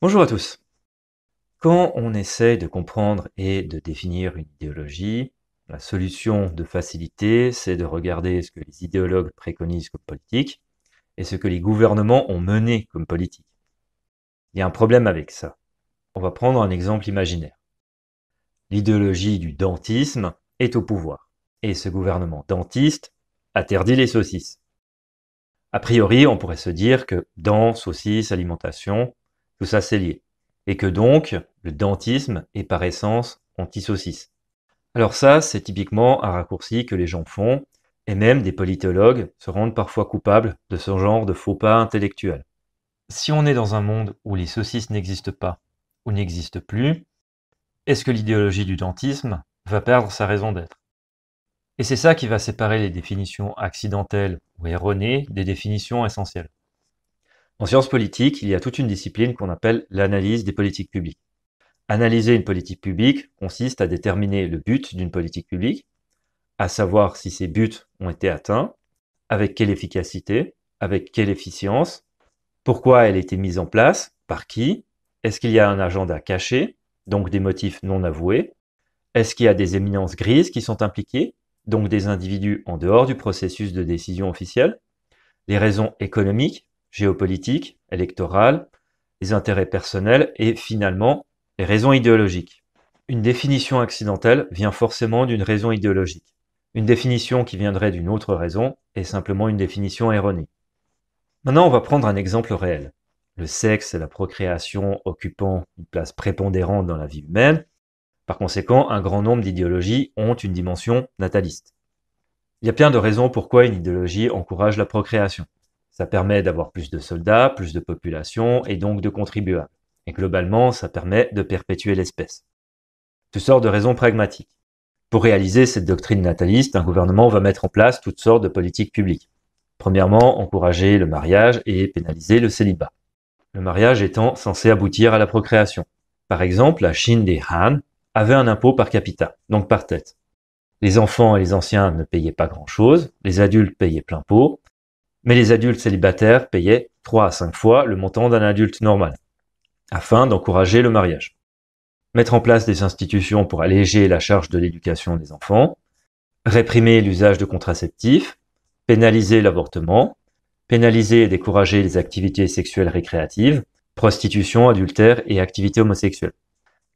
Bonjour à tous. Quand on essaie de comprendre et de définir une idéologie, la solution de facilité, c'est de regarder ce que les idéologues préconisent comme politique et ce que les gouvernements ont mené comme politique. Il y a un problème avec ça. On va prendre un exemple imaginaire. L'idéologie du dentisme est au pouvoir et ce gouvernement dentiste interdit les saucisses. A priori, on pourrait se dire que dans saucisses, alimentation, tout ça c'est lié. Et que donc, le dentisme est par essence anti-saucisse. Alors ça, c'est typiquement un raccourci que les gens font, et même des politologues se rendent parfois coupables de ce genre de faux pas intellectuel. Si on est dans un monde où les saucisses n'existent pas ou n'existent plus, est-ce que l'idéologie du dentisme va perdre sa raison d'être Et c'est ça qui va séparer les définitions accidentelles ou erronées des définitions essentielles. En sciences politiques, il y a toute une discipline qu'on appelle l'analyse des politiques publiques. Analyser une politique publique consiste à déterminer le but d'une politique publique, à savoir si ces buts ont été atteints, avec quelle efficacité, avec quelle efficience, pourquoi elle a été mise en place, par qui, est-ce qu'il y a un agenda caché, donc des motifs non avoués, est-ce qu'il y a des éminences grises qui sont impliquées, donc des individus en dehors du processus de décision officielle, les raisons économiques, géopolitique, électorale, les intérêts personnels et finalement les raisons idéologiques. Une définition accidentelle vient forcément d'une raison idéologique. Une définition qui viendrait d'une autre raison est simplement une définition erronée. Maintenant, on va prendre un exemple réel. Le sexe et la procréation occupant une place prépondérante dans la vie humaine, par conséquent, un grand nombre d'idéologies ont une dimension nataliste. Il y a plein de raisons pourquoi une idéologie encourage la procréation. Ça permet d'avoir plus de soldats, plus de population et donc de contribuables. Et globalement, ça permet de perpétuer l'espèce. Toutes sortes de raisons pragmatiques. Pour réaliser cette doctrine nataliste, un gouvernement va mettre en place toutes sortes de politiques publiques. Premièrement, encourager le mariage et pénaliser le célibat. Le mariage étant censé aboutir à la procréation. Par exemple, la Chine des Han avait un impôt par capita, donc par tête. Les enfants et les anciens ne payaient pas grand-chose, les adultes payaient plein pot, mais les adultes célibataires payaient 3 à 5 fois le montant d'un adulte normal, afin d'encourager le mariage. Mettre en place des institutions pour alléger la charge de l'éducation des enfants, réprimer l'usage de contraceptifs, pénaliser l'avortement, pénaliser et décourager les activités sexuelles récréatives, prostitution, adultère et activités homosexuelles.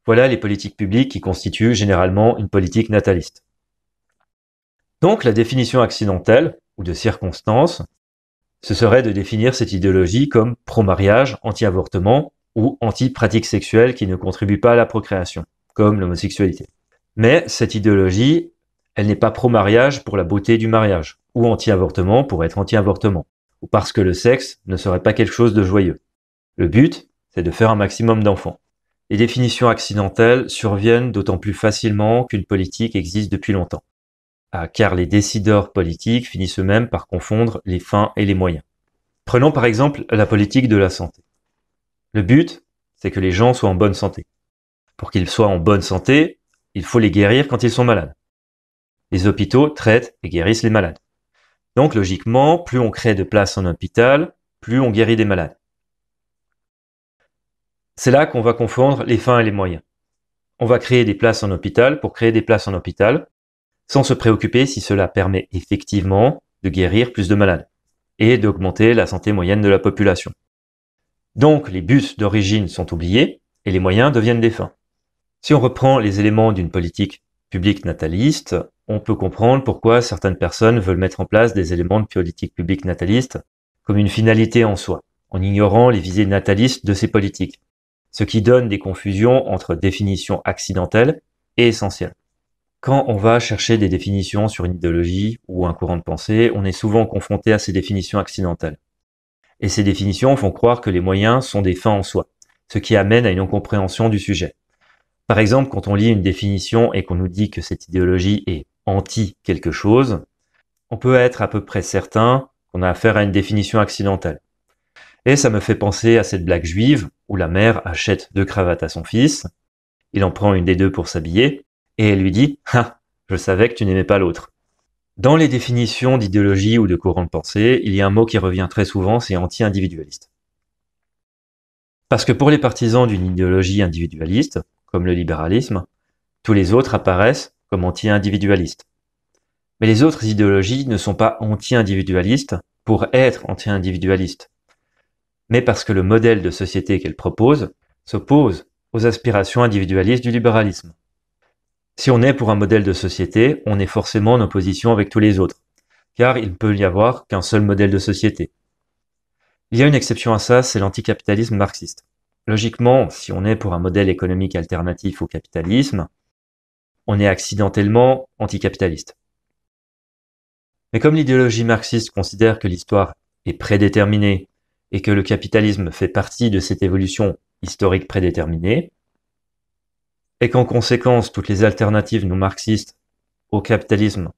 Voilà les politiques publiques qui constituent généralement une politique nataliste. Donc la définition accidentelle, ou de circonstance, ce serait de définir cette idéologie comme pro-mariage, anti-avortement ou anti-pratique sexuelle qui ne contribue pas à la procréation, comme l'homosexualité. Mais cette idéologie, elle n'est pas pro-mariage pour la beauté du mariage, ou anti-avortement pour être anti-avortement, ou parce que le sexe ne serait pas quelque chose de joyeux. Le but, c'est de faire un maximum d'enfants. Les définitions accidentelles surviennent d'autant plus facilement qu'une politique existe depuis longtemps. Ah, car les décideurs politiques finissent eux-mêmes par confondre les fins et les moyens. Prenons par exemple la politique de la santé. Le but, c'est que les gens soient en bonne santé. Pour qu'ils soient en bonne santé, il faut les guérir quand ils sont malades. Les hôpitaux traitent et guérissent les malades. Donc logiquement, plus on crée de places en hôpital, plus on guérit des malades. C'est là qu'on va confondre les fins et les moyens. On va créer des places en hôpital pour créer des places en hôpital, sans se préoccuper si cela permet effectivement de guérir plus de malades et d'augmenter la santé moyenne de la population. Donc les buts d'origine sont oubliés et les moyens deviennent des fins. Si on reprend les éléments d'une politique publique nataliste, on peut comprendre pourquoi certaines personnes veulent mettre en place des éléments de politique publique nataliste comme une finalité en soi, en ignorant les visées natalistes de ces politiques, ce qui donne des confusions entre définition accidentelle et essentielle. Quand on va chercher des définitions sur une idéologie ou un courant de pensée, on est souvent confronté à ces définitions accidentales. Et ces définitions font croire que les moyens sont des fins en soi, ce qui amène à une incompréhension du sujet. Par exemple, quand on lit une définition et qu'on nous dit que cette idéologie est anti quelque chose, on peut être à peu près certain qu'on a affaire à une définition accidentelle. Et ça me fait penser à cette blague juive où la mère achète deux cravates à son fils, il en prend une des deux pour s'habiller, et elle lui dit ah, Je savais que tu n'aimais pas l'autre. Dans les définitions d'idéologie ou de courant de pensée, il y a un mot qui revient très souvent, c'est anti-individualiste. Parce que pour les partisans d'une idéologie individualiste, comme le libéralisme, tous les autres apparaissent comme anti-individualistes. Mais les autres idéologies ne sont pas anti-individualistes pour être anti-individualistes, mais parce que le modèle de société qu'elles proposent s'oppose aux aspirations individualistes du libéralisme. Si on est pour un modèle de société, on est forcément en opposition avec tous les autres, car il ne peut y avoir qu'un seul modèle de société. Il y a une exception à ça, c'est l'anticapitalisme marxiste. Logiquement, si on est pour un modèle économique alternatif au capitalisme, on est accidentellement anticapitaliste. Mais comme l'idéologie marxiste considère que l'histoire est prédéterminée et que le capitalisme fait partie de cette évolution historique prédéterminée, et qu'en conséquence, toutes les alternatives non marxistes au capitalisme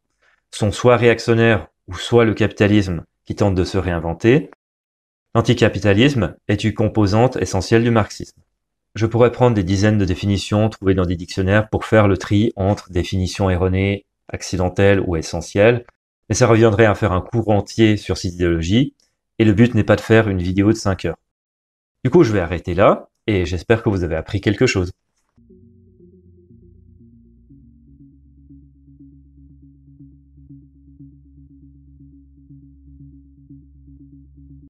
sont soit réactionnaires ou soit le capitalisme qui tente de se réinventer, l'anticapitalisme est une composante essentielle du marxisme. Je pourrais prendre des dizaines de définitions trouvées dans des dictionnaires pour faire le tri entre définitions erronées, accidentelles ou essentielles, mais ça reviendrait à faire un cours entier sur cette idéologie, et le but n'est pas de faire une vidéo de 5 heures. Du coup, je vais arrêter là, et j'espère que vous avez appris quelque chose.